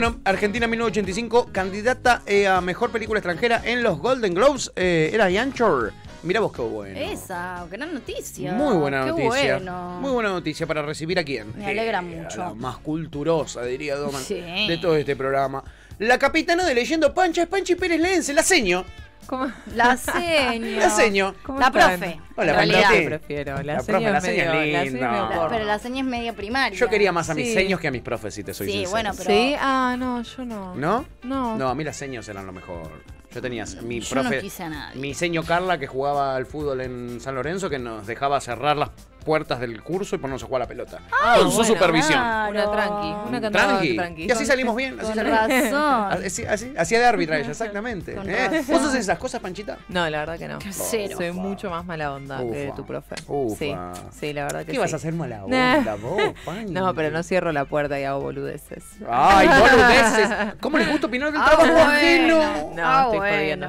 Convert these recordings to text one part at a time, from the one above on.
Bueno, Argentina 1985, candidata eh, a mejor película extranjera en los Golden Globes, eh, era Yanchor. Mira vos qué bueno. Esa, gran noticia. Muy buena noticia. Muy buena noticia para recibir a quién. Me alegra eh, mucho. La más culturosa, diría Doman, de todo este programa. La capitana de Leyendo Pancha es Panchi Pérez Lense, la seño. La seño. La seño. La profe. hola la profe. prefiero. La, la profe, linda. pero la seño es media primaria. Yo quería más a mis seños que a mis profes, si te soy sí, Bueno, pero... Sí, ah, no, yo no. ¿No? No. No, a mí las seños eran lo mejor. Yo tenía mi profe, no a mi seño Carla que jugaba al fútbol en San Lorenzo que nos dejaba cerrar las puertas del curso y ponernos a jugar la pelota. Ah, con su supervisión. Una tranqui, una cantada tranqui. Y así salimos bien. Así con razón. Así, así, de árbitra exactamente. ¿Eh? ¿Vos haces esas cosas, Panchita? No, la verdad que no. Cero. Soy mucho más mala onda que tu profe. Ufa. Sí, sí, la verdad que ¿Qué sí. vas a hacer mala onda vos, No, pero no cierro la puerta y hago boludeces. ¡Ay, boludeces! ¿Cómo les gusta opinar del trabajo ah, No, ah, estoy estoy jodiendo.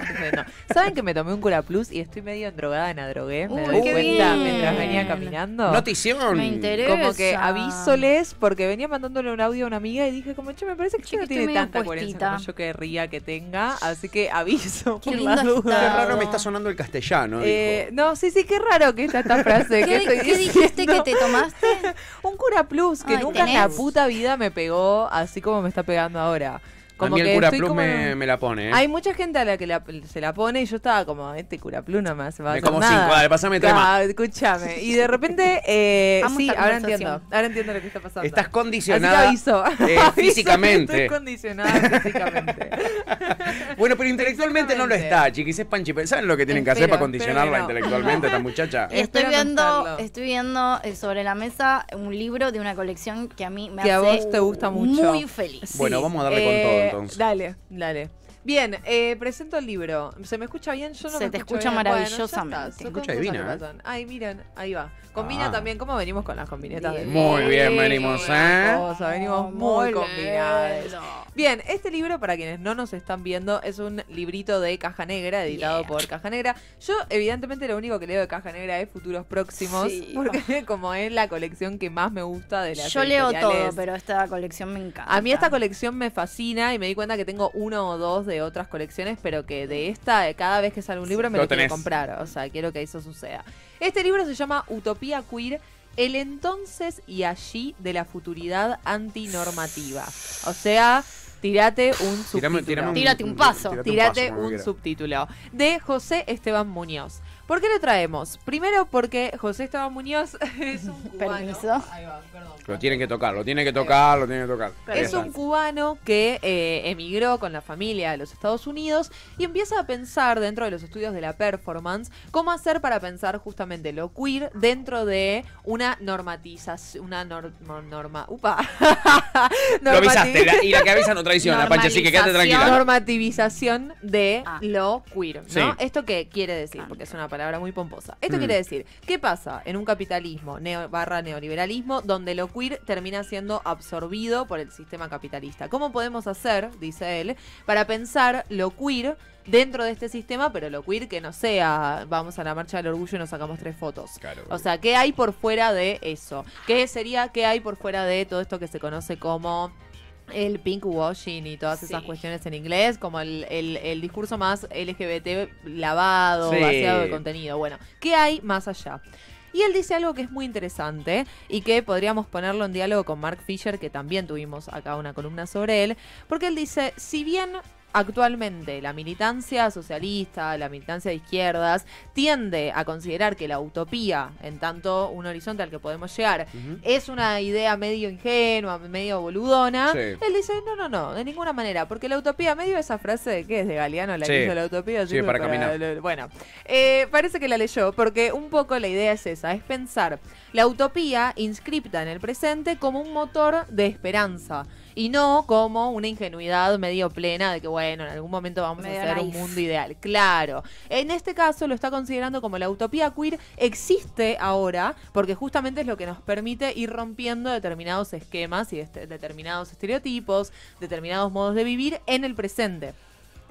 ¿Saben que me tomé un Cura Plus y estoy medio endrogada en drogué Me doy cuenta mientras venía caminando. No te Me interesa. Como que avísoles, porque venía mandándole un audio a una amiga y dije, como, che, me parece que no tiene tanta coherencia como yo querría que tenga, así que aviso. Qué, lindo qué raro me está sonando el castellano. Eh, no, sí, sí, qué raro que está esta frase. ¿Qué, dijiste que te tomaste? un cura plus, que nunca en la puta vida me pegó así como me está pegando ahora a el que me, la pone. ¿eh? Hay mucha gente a la que se la pone y yo estaba como, este curaplú no más. Va a como cinco, pasame tema. escúchame. Y de repente, eh, sí, ahora entiendo. Ahora entiendo lo que está pasando. Estás condicionada. Eh, físicamente. Estoy condicionada físicamente. bueno, pero intelectualmente no lo está, chiquis. Es panchi. ¿Saben lo que tienen que hacer para condicionarla intelectualmente esta muchacha? Estoy viendo, estoy viendo sobre la mesa un libro de una colección que a mí me que hace a vos te gusta mucho. muy feliz. Bueno, vamos a darle con todo. Dale, dale. Bien, eh, presento el libro. ¿Se me escucha bien? Yo no Se te escucha maravillosamente. Se escucha divina. ¿eh? Ay, miren, ahí va. Combina ah. también cómo venimos con las combinetas. De... Muy bien venimos, ¿eh? venimos oh, muy, combinadas. Bien, este libro, para quienes no nos están viendo, es un librito de Caja Negra, editado por Caja Negra. Yo, evidentemente, lo único que leo de Caja Negra es Futuros Próximos, porque como es la colección que más me gusta de la Yo leo todo, pero esta colección me encanta. A mí esta colección me fascina y me di cuenta que tengo uno o dos de de otras colecciones, pero que de esta, eh, cada vez que sale un libro me lo, lo quiero comprar. O sea, quiero que eso suceda. Este libro se llama Utopía Queer. El entonces y allí de la futuridad antinormativa. O sea, tirate un subtítulo. paso. Tírate un, paso, tírate un subtítulo. De José Esteban Muñoz. ¿Por qué lo traemos? Primero porque José Esteban Muñoz es un cubano. Lo tienen que tocar, lo tienen que tocar, lo tienen que tocar. Es un cubano que eh, emigró con la familia a los Estados Unidos y empieza a pensar dentro de los estudios de la performance cómo hacer para pensar justamente lo queer dentro de una normatización, una norma, upa. lo avisaste, y la que no traiciona, Pancha, así que quédate tranquila. Normativización de ah. lo queer, ¿Esto qué quiere decir? Ah, porque es una palabra palabra muy pomposa. Esto quiere mm. decir, ¿qué pasa en un capitalismo barra neoliberalismo donde lo queer termina siendo absorbido por el sistema capitalista? ¿Cómo podemos hacer, dice él, para pensar lo queer dentro de este sistema, pero lo queer que no sea, vamos a la marcha del orgullo y nos sacamos tres fotos. o sea, ¿qué hay por fuera de eso? ¿Qué sería, qué hay por fuera de todo esto que se conoce como el pinkwashing y todas esas cuestiones en inglés, como el, el, discurso más LGBT lavado, vaciado de contenido. Bueno, ¿qué hay más allá? Y él dice algo que es muy interesante y que podríamos ponerlo en diálogo con Mark Fisher, que también tuvimos acá una columna sobre él, porque él dice, si bien actualmente la militancia socialista, la militancia de izquierdas, tiende a considerar que la utopía, en tanto un horizonte al que podemos llegar, es una idea medio ingenua, medio boludona, él dice, no, no, no, de ninguna manera, porque la utopía, medio esa frase de qué es de Galeano, la la utopía, sí, para, caminar. bueno, eh, parece que la leyó, porque un poco la idea es esa, es pensar la utopía inscripta en el presente como un motor de esperanza y no como una ingenuidad medio plena de que, bueno, en algún momento vamos a hacer un mundo ideal. Claro. En este caso lo está considerando como la utopía queer existe ahora porque justamente es lo que nos permite ir rompiendo determinados esquemas y este, determinados estereotipos, determinados modos de vivir en el presente.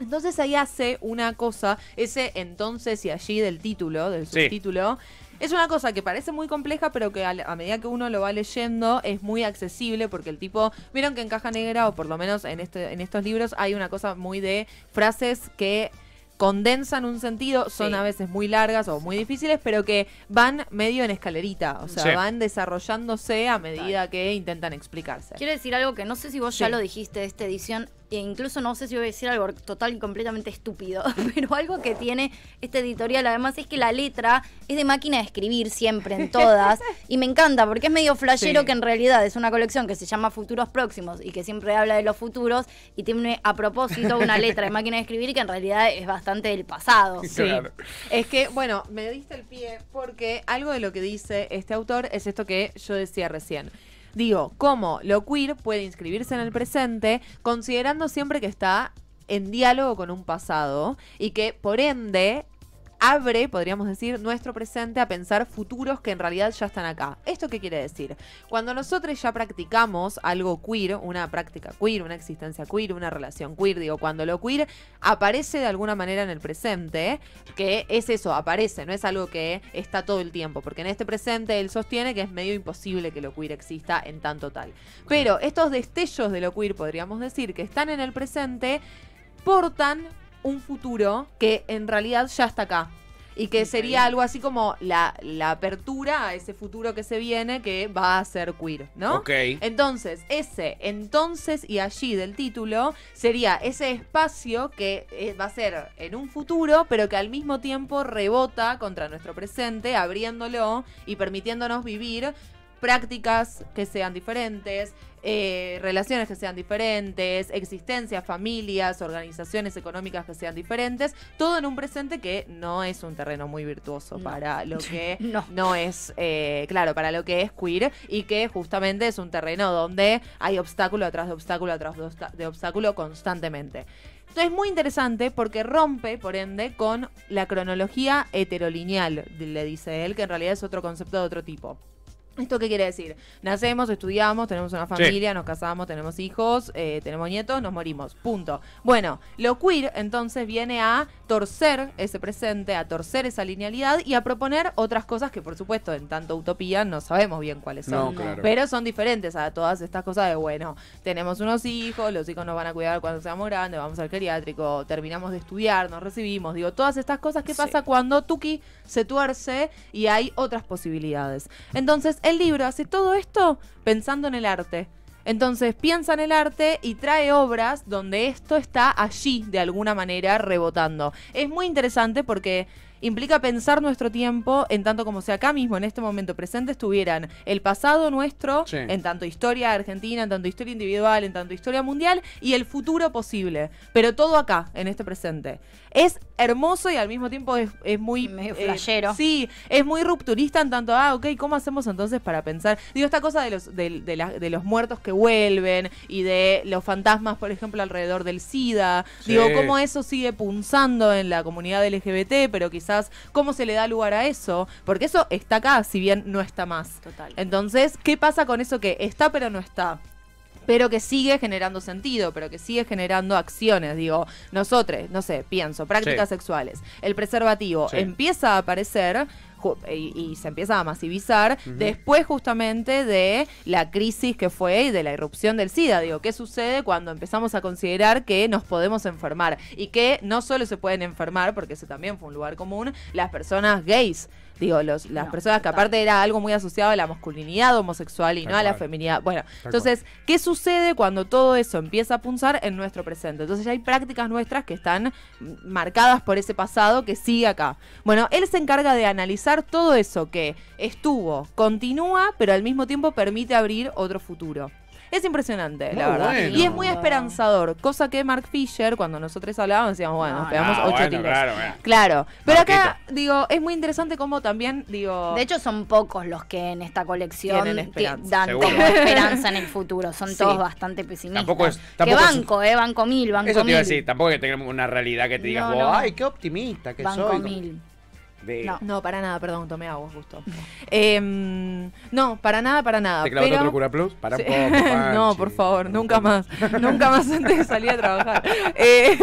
Entonces ahí hace una cosa, ese entonces y allí del título, del subtítulo es una cosa que parece muy compleja, pero que a, medida que uno lo va leyendo es muy accesible porque el tipo, vieron que en Caja Negra o por lo menos en, este, en estos libros hay una cosa muy de frases que condensan un sentido, son a veces muy largas o muy difíciles, pero que van medio en escalerita, o sea, van desarrollándose a medida que intentan explicarse. Quiero decir algo que no sé si vos ya lo dijiste, de esta edición e incluso no sé si voy a decir algo total y completamente estúpido, pero algo que tiene este editorial además es que la letra es de máquina de escribir siempre en todas y me encanta porque es medio flashero que en realidad es una colección que se llama Futuros Próximos y que siempre habla de los futuros y tiene a propósito una letra de máquina de escribir que en realidad es bastante del pasado. Es que, bueno, me diste el pie porque algo de lo que dice este autor es esto que yo decía recién. Digo, cómo lo queer puede inscribirse en el presente considerando siempre que está en diálogo con un pasado y que por ende abre, podríamos decir, nuestro presente a pensar futuros que en realidad ya están acá. ¿Esto qué quiere decir? Cuando nosotros ya practicamos algo queer, una práctica queer, una existencia queer, una relación queer, digo, cuando lo queer aparece de alguna manera en el presente, que es eso, aparece, no es algo que está todo el tiempo, porque en este presente él sostiene que es medio imposible que lo queer exista en tanto tal. Pero estos destellos de lo queer, podríamos decir, que están en el presente, portan un futuro que en realidad ya está acá. Y que sería algo así como la, apertura a ese futuro que se viene que va a ser queer, ¿no? Ok. Entonces, ese entonces y allí del título sería ese espacio que eh, va a ser en un futuro, pero que al mismo tiempo rebota contra nuestro presente, abriéndolo y permitiéndonos vivir prácticas que sean diferentes, eh, relaciones que sean diferentes, existencias, familias, organizaciones económicas que sean diferentes, todo en un presente que no es un terreno muy virtuoso para lo que no, es, eh, claro, para lo que es queer y que justamente es un terreno donde hay obstáculo atrás de obstáculo atrás de obstáculo constantemente. Esto es muy interesante porque rompe, por ende, con la cronología heterolineal, le dice él, que en realidad es otro concepto de otro tipo. ¿Esto qué quiere decir? Nacemos, estudiamos, tenemos una familia, nos casamos, tenemos hijos, eh, tenemos nietos, nos morimos. Punto. Bueno, lo queer entonces viene a torcer ese presente, a torcer esa linealidad y a proponer otras cosas que, por supuesto, en tanto utopía no sabemos bien cuáles son. Pero son diferentes a todas estas cosas de, bueno, tenemos unos hijos, los hijos nos van a cuidar cuando seamos grandes, vamos al geriátrico, terminamos de estudiar, nos recibimos. Digo, todas estas cosas que pasa cuando Tuki se tuerce y hay otras posibilidades. Entonces, el libro hace todo esto pensando en el arte. Entonces piensa en el arte y trae obras donde esto está allí de alguna manera rebotando. Es muy interesante porque implica pensar nuestro tiempo en tanto como si acá mismo, en este momento presente, estuvieran el pasado nuestro, en tanto historia argentina, en tanto historia individual, en tanto historia mundial, y el futuro posible. Pero todo acá, en este presente. Es hermoso y al mismo tiempo es, muy... Medio eh, sí, es muy rupturista en tanto, ah, ok, ¿cómo hacemos entonces para pensar? Digo, esta cosa de los, de, los muertos que vuelven y de los fantasmas, por ejemplo, alrededor del SIDA. Digo, cómo eso sigue punzando en la comunidad LGBT, pero quizás cómo se le da lugar a eso, porque eso está acá, si bien no está más. Entonces, ¿qué pasa con eso que está pero no está? pero que sigue generando sentido, pero que sigue generando acciones. Digo, nosotros, no sé, pienso, prácticas sexuales, el preservativo empieza a aparecer eh, y, se empieza a masivizar después justamente de la crisis que fue y de la irrupción del SIDA. Digo, ¿qué sucede cuando empezamos a considerar que nos podemos enfermar? Y que no solo se pueden enfermar, porque ese también fue un lugar común, las personas gays digo, los, las personas que aparte era algo muy asociado a la masculinidad homosexual y no a la feminidad. Bueno, entonces, ¿qué sucede cuando todo eso empieza a punzar en nuestro presente? Entonces ya hay prácticas nuestras que están marcadas por ese pasado que sigue acá. Bueno, él se encarga de analizar todo eso que estuvo, continúa, pero al mismo tiempo permite abrir otro futuro. Es impresionante, la verdad. Y es muy esperanzador, cosa que Mark Fisher, cuando nosotros hablábamos, decíamos, bueno, nos pegamos ocho Claro, claro. pero acá, digo, es muy interesante cómo también, digo... De hecho, son pocos los que en esta colección dan esperanza en el futuro. Son todos bastante pesimistas. Tampoco es... banco, eh, banco mil, banco Eso te iba a decir, tampoco que tengamos una realidad que te digas, ay, qué optimista que banco soy. No. no, para nada, perdón, tomé agua justo. no, em, para nada, para nada. ¿Te clavaste otro Cura Plus? Para poco, No, por favor, nunca más. nunca más antes de salir a trabajar. eh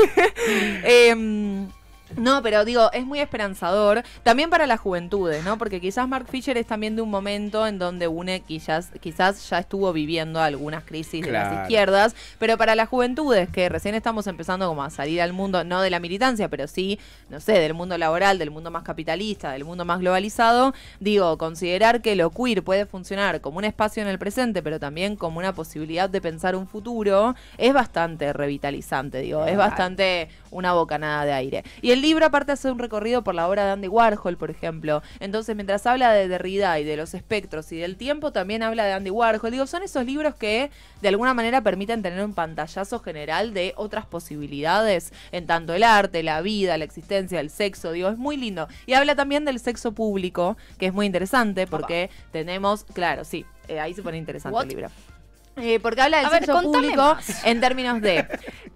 em, no, pero digo, es muy esperanzador también para las juventudes, ¿no? Porque quizás Mark Fisher es también de un momento en donde une quizás, quizás ya estuvo viviendo algunas crisis de las izquierdas, pero para las juventudes que recién estamos empezando como a salir al mundo, no de la militancia, pero sí, no sé, del mundo laboral, del mundo más capitalista, del mundo más globalizado, digo, considerar que lo queer puede funcionar como un espacio en el presente, pero también como una posibilidad de pensar un futuro, es bastante revitalizante, digo, es bastante una bocanada de aire. Y el el libro aparte hace un recorrido por la obra de Andy Warhol, por ejemplo. Entonces, mientras habla de Derrida y de los espectros y del tiempo, también habla de Andy Warhol. Digo, son esos libros que de alguna manera permiten tener un pantallazo general de otras posibilidades en tanto el arte, la vida, la existencia, el sexo. Digo, es muy lindo. Y habla también del sexo público, que es muy interesante porque tenemos, claro, sí, eh, ahí se pone interesante el libro. Eh, porque habla del sexo público en términos de.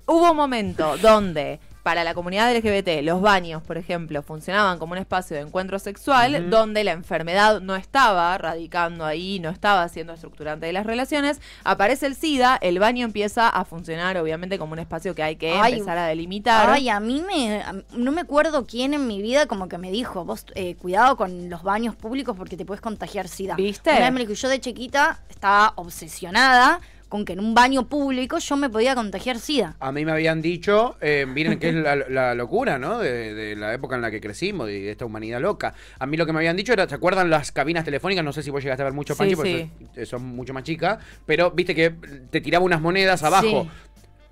hubo un momento donde para la comunidad LGBT, los baños, por ejemplo, funcionaban como un espacio de encuentro sexual donde la enfermedad no estaba radicando ahí, no estaba siendo estructurante de las relaciones, aparece el SIDA, el baño empieza a funcionar obviamente como un espacio que hay que empezar a delimitar. Ay, a mí me no me acuerdo quién en mi vida como que me dijo, vos eh, cuidado con los baños públicos porque te puedes contagiar SIDA. ¿Viste? Una yo de chiquita estaba obsesionada con que en un baño público yo me podía contagiar SIDA. A mí me habían dicho, eh, miren que es la, locura, ¿no? De, la época en la que crecimos, de, esta humanidad loca. A mí lo que me habían dicho era, ¿se acuerdan las cabinas telefónicas? No sé si vos llegaste a ver mucho, Panchi, porque son mucho más chicas. pero viste que te tiraba unas monedas abajo.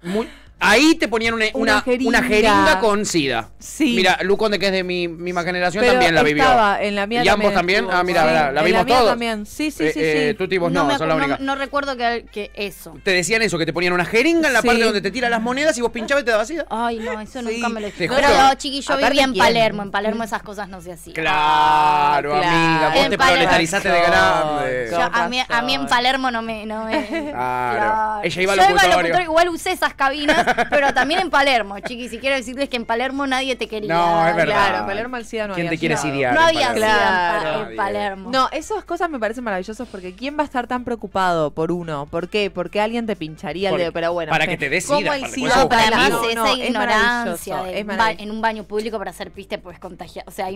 Sí. Muy, Ahí te ponían una, una, jeringa. con sida. Sí. Mira, Luconde, que es de mi misma generación, también la vivió. Estaba en la mía. ¿Y ambos también? ah, mira, sí. la, vimos la mía todos. también. Sí, sí, eh, sí. Eh, sí. tú tipos no, no, son la única. No, recuerdo que, que, eso. Te decían eso, que te ponían una jeringa en la parte donde te tiran las monedas y vos pinchabas y te dabas sida. Ay, no, eso nunca me lo Pero chiquillo chiqui, yo vivía en Palermo. En Palermo esas cosas no se hacían. Claro, amiga. Vos en te proletarizaste de grande. a, mí, en Palermo no me. No claro. Ella iba al locutorio. Igual usé esas cabinas. Pero también en Palermo, chiqui, si quiero decirles que en Palermo nadie te quería. No, es verdad. Palermo al SIDA no había. ¿Quién te quiere sidiar? No había SIDA en Palermo. No, esas cosas me parecen maravillosas porque ¿quién va a estar tan preocupado por uno? ¿Por qué? Porque alguien te pincharía el dedo, pero bueno. Para que te des SIDA. el para esa ignorancia en un baño público para hacer piste pues contagiar. O sea, hay,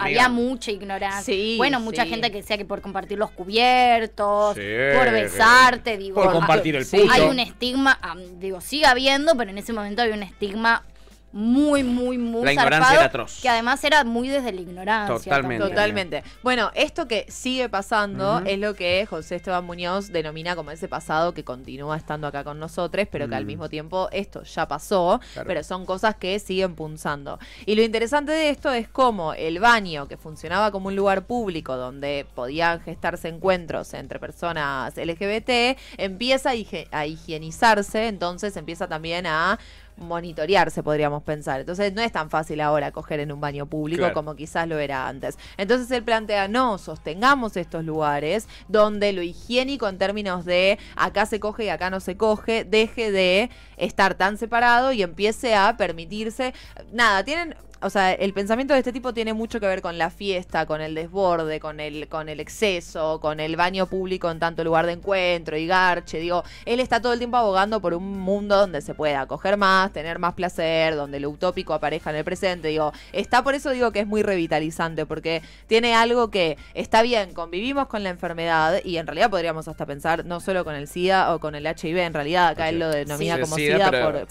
había mucha ignorancia. Sí, bueno, mucha gente que decía que por compartir los cubiertos, por besarte, digo. Por compartir el puto Hay un estigma, digo, siga habiendo pero en ese momento había un estigma muy, muy, muy. La ignorancia era atroz. Que además era muy desde la ignorancia. Totalmente. Totalmente. Bueno, esto que sigue pasando es lo que José Esteban Muñoz denomina como ese pasado que continúa estando acá con nosotros, pero que al mm. mismo tiempo esto ya pasó, pero son cosas que siguen punzando. Y lo interesante de esto es cómo el baño, que funcionaba como un lugar público donde podían gestarse encuentros entre personas LGBT, empieza a higienizarse, entonces empieza también a monitorearse, podríamos pensar. Entonces no es tan fácil ahora coger en un baño público como quizás lo era antes. Entonces él plantea, no, sostengamos estos lugares donde lo higiénico en términos de acá se coge y acá no se coge, deje de estar tan separado y empiece a permitirse. Nada, tienen o sea, el pensamiento de este tipo tiene mucho que ver con la fiesta, con el desborde, con el, con el exceso, con el baño público en tanto lugar de encuentro y garche. Digo, él está todo el tiempo abogando por un mundo donde se pueda acoger más, tener más placer, donde lo utópico aparezca en el presente. Digo, está por eso digo que es muy revitalizante, porque tiene algo que está bien, convivimos con la enfermedad y en realidad podríamos hasta pensar no solo con el SIDA o con el HIV, en realidad acá él lo denomina como SIDA,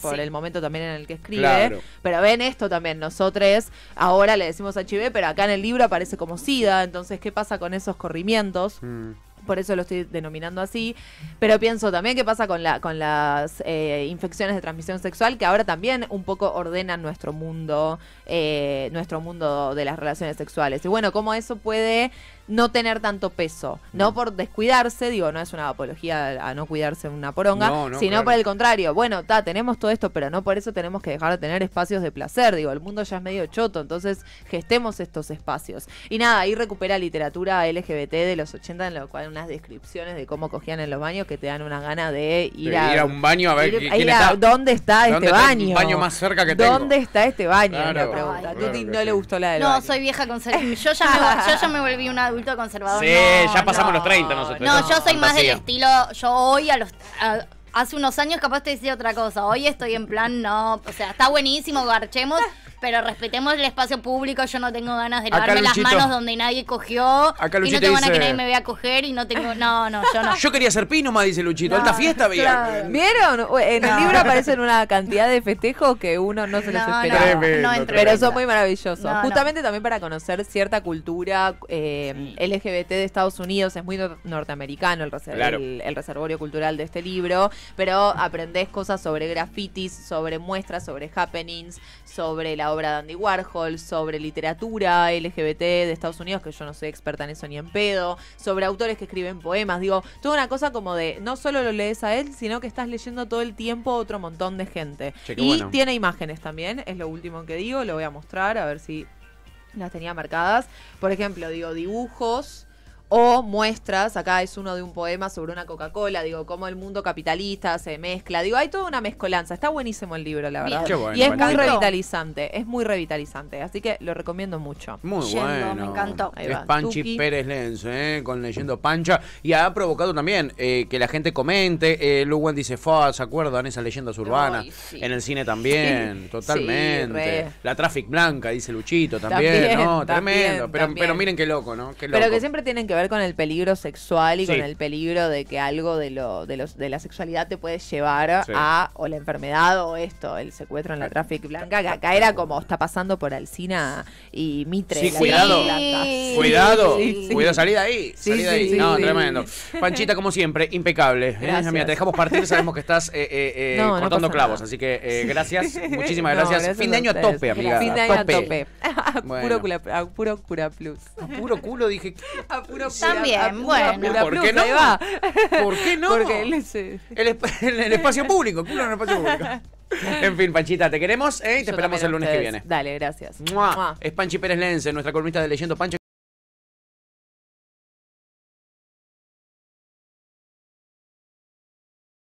por, el momento también en el que escribe. Pero ven esto también, nosotros ahora le decimos HIV, pero acá en el libro aparece como SIDA, entonces, ¿qué pasa con esos corrimientos? Mm. por eso lo estoy denominando así, pero pienso también qué pasa con, la, con las eh, infecciones de transmisión sexual, que ahora también un poco ordenan nuestro mundo, eh, nuestro mundo de las relaciones sexuales. Y bueno, cómo eso puede no tener tanto peso. No, por descuidarse, digo, no es una apología a no cuidarse una poronga, sino por el contrario. Bueno, ta, tenemos todo esto, pero no por eso tenemos que dejar de tener espacios de placer. Digo, el mundo ya es medio choto, entonces gestemos estos espacios. Y nada, ahí recupera literatura LGBT de los 80, en lo cual unas descripciones de cómo cogían en los baños que te dan una ganas de ir, a, ir a un baño a ver quién está, dónde está este baño. más ¿Dónde está este baño? no le gustó la No, soy vieja con yo, ya me, volví una de conservador. Sí, ya pasamos los 30 nosotros. No, yo soy más del estilo, yo hoy a los... hace unos años capaz te decía otra cosa, hoy estoy en plan, no, o sea, está buenísimo, garchemos, pero respetemos el espacio público. Yo no tengo ganas de lavarme las manos donde nadie cogió. y no tengo ganas que nadie me vea coger y no tengo. No, no, yo no. Yo quería ser pino más, dice Luchito. Alta fiesta, había. ¿Vieron? En el libro aparecen una cantidad de festejos que uno no se les espera. pero son muy maravillosos. Justamente también para conocer cierta cultura eh, LGBT de Estados Unidos. Es muy norteamericano el, reservorio cultural de este libro. Pero aprendés cosas sobre grafitis, sobre muestras, sobre happenings, sobre la obra de Andy Warhol, sobre literatura LGBT de Estados Unidos, que yo no soy experta en eso ni en pedo, sobre autores que escriben poemas. Digo, toda una cosa como de no solo lo lees a él, sino que estás leyendo todo el tiempo otro montón de gente. y tiene imágenes también, es lo último que digo, lo voy a mostrar, a ver si las tenía marcadas. Por ejemplo, digo, dibujos o muestras, acá es uno de un poema sobre una Coca-Cola, digo, cómo el mundo capitalista se mezcla, digo, hay toda una mezcolanza, está buenísimo el libro, la verdad. y es muy revitalizante, es muy revitalizante, así que lo recomiendo mucho. Muy bueno, me encantó. Es Panchi Pérez Lenz, ¿eh? con Leyendo Pancha, y ha provocado también eh, que la gente comente, eh, dice, fa ¿se acuerdan esas leyendas urbanas? En el cine también, totalmente. la Traffic Blanca, dice Luchito, también, también ¿no? Tremendo, pero, miren qué loco, ¿no? loco. Pero que siempre tienen que ver con el peligro sexual y con el peligro de que algo de, lo, de, los, de la sexualidad te puede llevar a o la enfermedad o esto, el secuestro en la tráfico blanca, que acá era como está pasando por Alcina y Mitre. Sí, cuidado, cuidado, cuidado, salí de ahí, salí de ahí. no, tremendo. Panchita, como siempre, impecable. ¿eh? te dejamos partir, sabemos que estás eh, eh, eh cortando clavos, así que gracias, muchísimas gracias. Fin de año a tope, amiga. a tope. puro culo, plus. A puro culo dije. A puro también, bueno. ¿Por qué no? Va. ¿Por qué no? Porque eh, el, espacio público, culo en el espacio público. En fin, Panchita, te queremos eh, y te esperamos el lunes que viene. Dale, gracias. Es Panchi Pérez Lense, nuestra columnista de Leyendo Pancho.